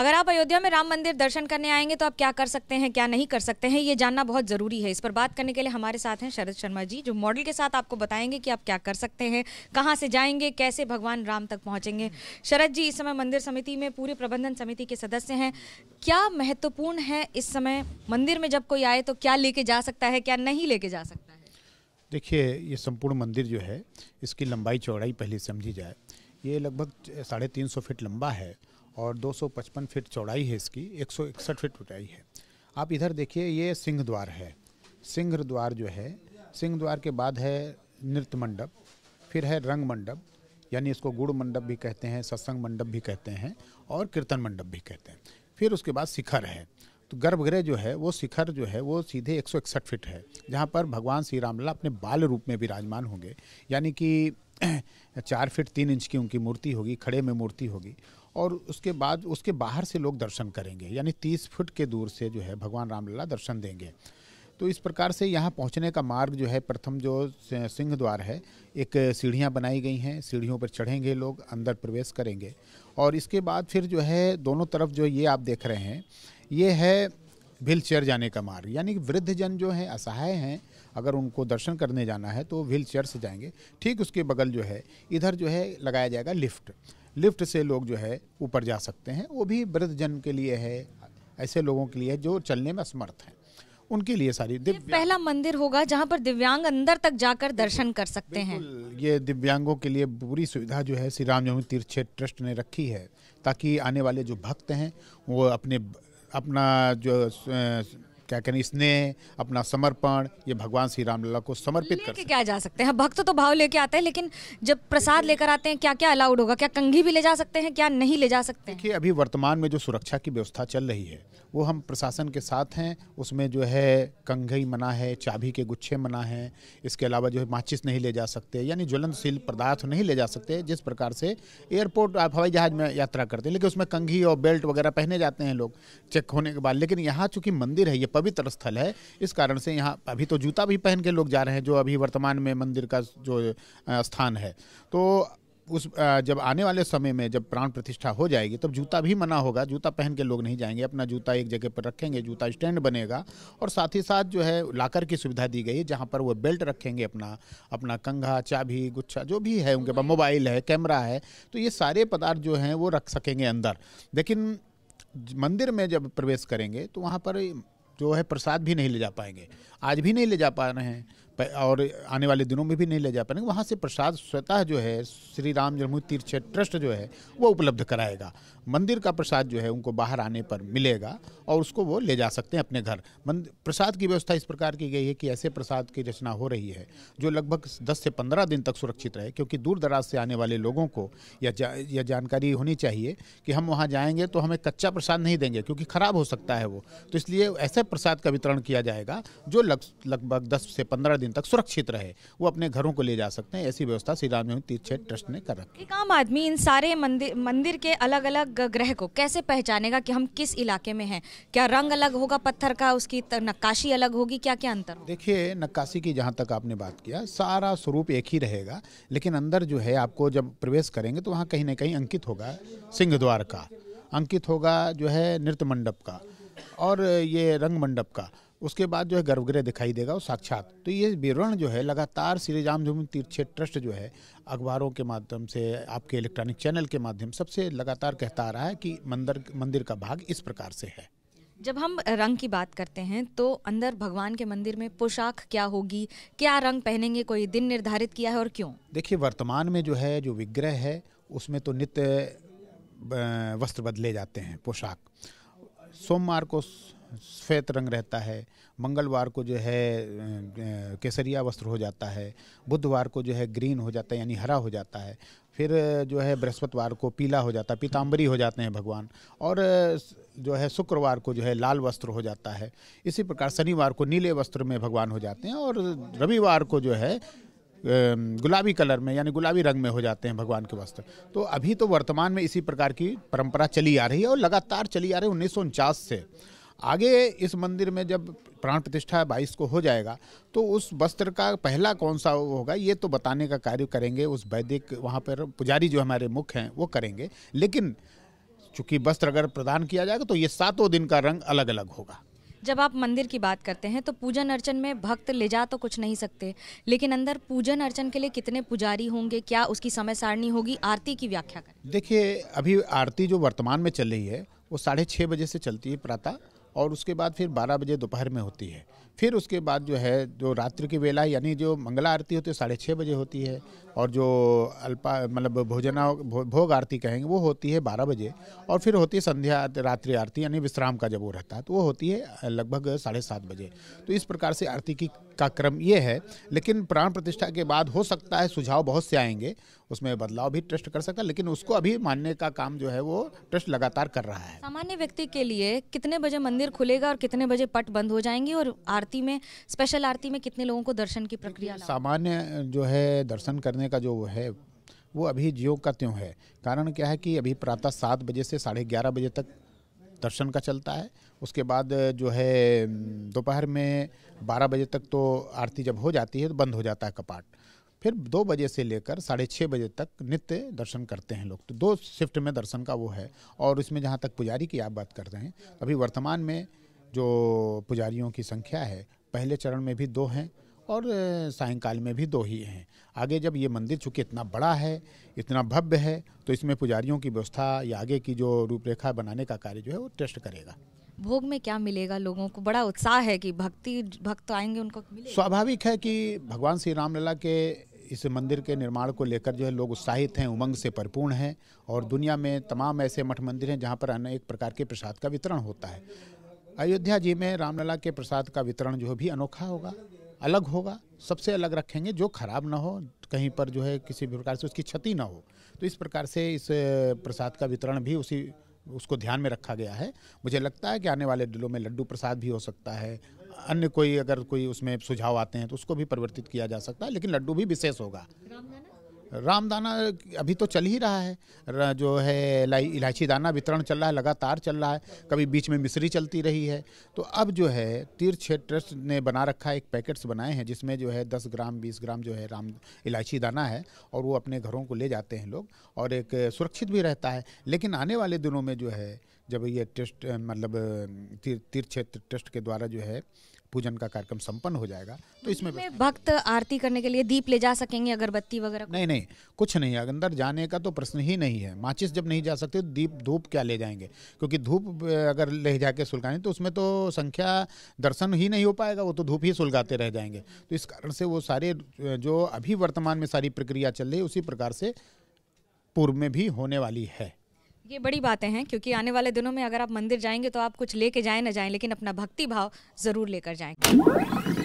अगर आप अयोध्या में राम मंदिर दर्शन करने आएंगे तो आप क्या कर सकते हैं क्या नहीं कर सकते हैं ये जानना बहुत ज़रूरी है इस पर बात करने के लिए हमारे साथ हैं शरद शर्मा जी जो मॉडल के साथ आपको बताएंगे कि आप क्या कर सकते हैं कहाँ से जाएंगे कैसे भगवान राम तक पहुँचेंगे शरद जी इस समय मंदिर समिति में पूरे प्रबंधन समिति के सदस्य हैं क्या महत्वपूर्ण है इस समय मंदिर में जब कोई आए तो क्या लेके जा सकता है क्या नहीं लेके जा सकता है देखिए ये संपूर्ण मंदिर जो है इसकी लंबाई चौड़ाई पहले समझी जाए ये लगभग साढ़े तीन सौ फीट लंबा है और 255 फीट चौड़ाई है इसकी 161 फीट ऊंचाई है आप इधर देखिए ये सिंह द्वार है सिंह द्वार जो है सिंह द्वार के बाद है नृत्य मंडप फिर है रंग मंडप यानी इसको गुड़ मंडप भी कहते हैं सत्संग मंडप भी कहते हैं और कीर्तन मंडप भी कहते हैं फिर उसके बाद शिखर है तो गर्भगृह जो है वो शिखर जो है वो सीधे एक फीट है जहाँ पर भगवान श्री रामलला अपने बाल रूप में विराजमान होंगे यानी कि चार फीट तीन इंच की उनकी मूर्ति होगी खड़े में मूर्ति होगी और उसके बाद उसके बाहर से लोग दर्शन करेंगे यानी तीस फुट के दूर से जो है भगवान रामलला दर्शन देंगे तो इस प्रकार से यहाँ पहुँचने का मार्ग जो है प्रथम जो सिंह द्वार है एक सीढ़ियाँ बनाई गई हैं सीढ़ियों पर चढ़ेंगे लोग अंदर प्रवेश करेंगे और इसके बाद फिर जो है दोनों तरफ जो ये आप देख रहे हैं ये है व्हील चेयर जाने का मार्ग यानी कि वृद्ध जन जो हैं असहाय हैं अगर उनको दर्शन करने जाना है तो व्हील चेयर से जाएंगे ठीक उसके बगल जो है इधर जो है लगाया जाएगा लिफ्ट लिफ्ट से लोग जो है ऊपर जा सकते हैं वो भी वृद्धजन के लिए है ऐसे लोगों के लिए जो चलने में असमर्थ हैं उनके लिए सारी दिव्य पहला मंदिर होगा जहां पर दिव्यांग अंदर तक जाकर दर्शन कर सकते हैं ये दिव्यांगों के लिए पूरी सुविधा जो है श्री राम जन्म तीर्थ क्षेत्र ट्रस्ट ने रखी है ताकि आने वाले जो भक्त हैं वो अपने अपना जो क्या कहने स्नेह अपना समर्पण ये भगवान श्री राम लला को समर्पित कर क्या जा सकते हैं भक्त तो भाव लेके आते हैं लेकिन जब प्रसाद लेकर आते हैं क्या क्या अलाउड होगा क्या कंघी भी ले जा सकते हैं क्या नहीं ले जा सकते देखिए अभी वर्तमान में जो सुरक्षा की व्यवस्था चल रही है वो हम प्रशासन के साथ हैं उसमें जो है कंघई मना है चाबी के गुच्छे मना है इसके अलावा जो है माचिस नहीं ले जा सकते यानी ज्वलनशील पदार्थ नहीं ले जा सकते जिस प्रकार से एयरपोर्ट आप हवाई जहाज में यात्रा करते हैं लेकिन उसमें कंघी और बेल्ट वगैरह पहने जाते हैं लोग चेक होने के बाद लेकिन यहाँ चूंकि मंदिर है ये पवित्र स्थल है इस कारण से यहाँ अभी तो जूता भी पहन के लोग जा रहे हैं जो अभी वर्तमान में मंदिर का जो स्थान है तो उस जब आने वाले समय में जब प्राण प्रतिष्ठा हो जाएगी तब जूता भी मना होगा जूता पहन के लोग नहीं जाएंगे अपना जूता एक जगह पर रखेंगे जूता स्टैंड बनेगा और साथ ही साथ जो है लाकर की सुविधा दी गई है जहाँ पर वो बेल्ट रखेंगे अपना अपना कंघा चाबी गुच्छा जो भी है उनके पास मोबाइल है कैमरा है तो ये सारे पदार्थ जो हैं वो रख सकेंगे अंदर लेकिन मंदिर में जब प्रवेश करेंगे तो वहाँ पर जो है प्रसाद भी नहीं ले जा पाएंगे आज भी नहीं ले जा पा रहे हैं और आने वाले दिनों में भी नहीं ले जा पाएंगे वहाँ से प्रसाद स्वतः जो है श्री राम जन्मभूमि तीर्थ ट्रस्ट जो है वो उपलब्ध कराएगा मंदिर का प्रसाद जो है उनको बाहर आने पर मिलेगा और उसको वो ले जा सकते हैं अपने घर प्रसाद की व्यवस्था इस प्रकार की गई है कि ऐसे प्रसाद की रचना हो रही है जो लगभग दस से पंद्रह दिन तक सुरक्षित रहे क्योंकि दूर दराज से आने वाले लोगों को यह जा, यह जानकारी होनी चाहिए कि हम वहाँ जाएंगे तो हमें कच्चा प्रसाद नहीं देंगे क्योंकि ख़राब हो सकता है वो तो इसलिए ऐसे प्रसाद का वितरण किया जाएगा जो लगभग लग दस से पंद्रह दिन दिन तक सुरक्षित रहे वो अपने घरों को ले जा सकते हैं ऐसी व्यवस्था श्री राम जन्म तीर्थ क्षेत्र ट्रस्ट ने कर रखी एक आम आदमी इन सारे मंदिर मंदिर के अलग अलग ग्रह को कैसे पहचानेगा कि हम किस इलाके में हैं क्या रंग अलग होगा पत्थर का उसकी नक्काशी अलग होगी क्या क्या अंतर देखिए नक्काशी की जहाँ तक आपने बात किया सारा स्वरूप एक ही रहेगा लेकिन अंदर जो है आपको जब प्रवेश करेंगे तो वहाँ कहीं ना कहीं अंकित होगा सिंह द्वार का अंकित होगा जो है नृत्य मंडप का और ये रंग मंडप का उसके बाद जो है गर्भगृह दिखाई देगा और साक्षात तो ये विवरण जो है लगातार श्री राम जन्म तीर्थ ट्रस्ट जो है अखबारों के माध्यम से आपके इलेक्ट्रॉनिक चैनल के माध्यम सबसे लगातार कहता आ रहा है कि मंदिर मंदिर का भाग इस प्रकार से है जब हम रंग की बात करते हैं तो अंदर भगवान के मंदिर में पोशाक क्या होगी क्या रंग पहनेंगे कोई दिन निर्धारित किया है और क्यों देखिए वर्तमान में जो है जो विग्रह है उसमें तो नित्य वस्त्र बदले जाते हैं पोशाक सोमवार को सफ़ेद रंग रहता है मंगलवार को जो है केसरिया वस्त्र हो जाता है बुधवार को जो है ग्रीन हो जाता है यानी हरा हो जाता है फिर जो है बृहस्पतिवार को पीला हो जाता है पीताम्बरी हो जाते हैं भगवान और जो है शुक्रवार को जो है लाल वस्त्र हो जाता है इसी प्रकार शनिवार को नीले वस्त्र में भगवान हो जाते हैं और रविवार को जो है गुलाबी कलर में यानी गुलाबी रंग में हो जाते हैं भगवान के वस्त्र तो अभी तो वर्तमान में इसी प्रकार की परंपरा चली आ रही है और लगातार चली आ रही है उन्नीस से आगे इस मंदिर में जब प्राण प्रतिष्ठा बाईस को हो जाएगा तो उस वस्त्र का पहला कौन सा होगा ये तो बताने का कार्य करेंगे उस वैदिक वहाँ पर पुजारी जो हमारे मुख्य हैं वो करेंगे लेकिन चूंकि वस्त्र अगर प्रदान किया जाएगा तो ये सातों दिन का रंग अलग अलग होगा जब आप मंदिर की बात करते हैं तो पूजन अर्चन में भक्त ले जा तो कुछ नहीं सकते लेकिन अंदर पूजन अर्चन के लिए कितने पुजारी होंगे क्या उसकी समय सारणी होगी आरती की व्याख्या करें देखिए अभी आरती जो वर्तमान में चल रही है वो साढ़े छः बजे से चलती है प्रातः और उसके बाद फिर 12 बजे दोपहर में होती है फिर उसके बाद जो है जो रात्रि की वेला यानी जो मंगला आरती होती है साढ़े छः बजे होती है और जो अल्पा मतलब भोजना भो, भोग आरती कहेंगे वो होती है बारह बजे और फिर होती है संध्या रात्रि आरती यानी विश्राम का जब वो रहता है तो वो होती है लगभग साढ़े सात बजे तो इस प्रकार से आरती की का क्रम ये है लेकिन प्राण प्रतिष्ठा के बाद हो सकता है सुझाव बहुत से आएंगे उसमें बदलाव भी ट्रस्ट कर सकता है लेकिन उसको अभी मानने का काम जो है वो ट्रस्ट लगातार कर रहा है सामान्य व्यक्ति के लिए कितने बजे मंदिर खुलेगा और कितने बजे पट बंद हो जाएंगे और आरती में स्पेशल आरती में कितने लोगों को दर्शन की प्रक्रिया सामान्य जो है दर्शन करने का जो है वो अभी जियो का त्यों है कारण क्या है कि अभी प्रातः सात बजे से साढ़े ग्यारह बजे तक दर्शन का चलता है उसके बाद जो है दोपहर में 12 बजे तक तो आरती जब हो जाती है तो बंद हो जाता है कपाट फिर दो बजे से लेकर साढ़े छः बजे तक नित्य दर्शन करते हैं लोग तो दो शिफ्ट में दर्शन का वो है और इसमें जहाँ तक पुजारी की आप बात कर रहे हैं अभी वर्तमान में जो पुजारियों की संख्या है पहले चरण में भी दो हैं और सायंकाल में भी दो ही हैं आगे जब ये मंदिर चूँकि इतना बड़ा है इतना भव्य है तो इसमें पुजारियों की व्यवस्था या आगे की जो रूपरेखा बनाने का कार्य जो है वो ट्रस्ट करेगा भोग में क्या मिलेगा लोगों को बड़ा उत्साह है कि भक्ति भक्त तो आएंगे उनको स्वाभाविक है कि भगवान श्री रामलला के इस मंदिर के निर्माण को लेकर जो है लोग उत्साहित हैं उमंग से परिपूर्ण हैं और दुनिया में तमाम ऐसे मठ मंदिर हैं जहाँ पर अनेक प्रकार के प्रसाद का वितरण होता है अयोध्या जी में रामलला के प्रसाद का वितरण जो भी अनोखा होगा अलग होगा सबसे अलग रखेंगे जो खराब ना हो कहीं पर जो है किसी भी प्रकार से उसकी क्षति ना हो तो इस प्रकार से इस प्रसाद का वितरण भी उसी उसको ध्यान में रखा गया है मुझे लगता है कि आने वाले दिनों में लड्डू प्रसाद भी हो सकता है अन्य कोई अगर कोई उसमें सुझाव आते हैं तो उसको भी परिवर्तित किया जा सकता है लेकिन लड्डू भी विशेष होगा रामदाना अभी तो चल ही रहा है जो है इलायची दाना वितरण चल रहा है लगातार चल रहा है कभी बीच में मिश्री चलती रही है तो अब जो है तीर्थ ट्रस्ट ने बना रखा एक पैकेट्स बनाए हैं जिसमें जो है दस ग्राम बीस ग्राम जो है राम इलायची दाना है और वो अपने घरों को ले जाते हैं लोग और एक सुरक्षित भी रहता है लेकिन आने वाले दिनों में जो है जब ये टेस्ट मतलब तीर्थ क्षेत्र टेस्ट के द्वारा जो है पूजन का कार्यक्रम संपन्न हो जाएगा तो, तो इसमें भक्त आरती करने के लिए दीप ले जा सकेंगे अगरबत्ती वगैरह नहीं नहीं कुछ नहीं है अंदर जाने का तो प्रश्न ही नहीं है माचिस जब नहीं जा सकते तो दीप धूप क्या ले जाएंगे क्योंकि धूप अगर ले जाके सुलगाने तो उसमें तो संख्या दर्शन ही नहीं हो पाएगा वो तो धूप ही सुलगाते रह जाएंगे तो इस कारण से वो सारे जो अभी वर्तमान में सारी प्रक्रिया चल रही है उसी प्रकार से पूर्व में भी होने वाली है ये बड़ी बातें हैं क्योंकि आने वाले दिनों में अगर आप मंदिर जाएंगे तो आप कुछ लेके जाए ना जाए लेकिन अपना भक्ति भाव ज़रूर लेकर जाएंगे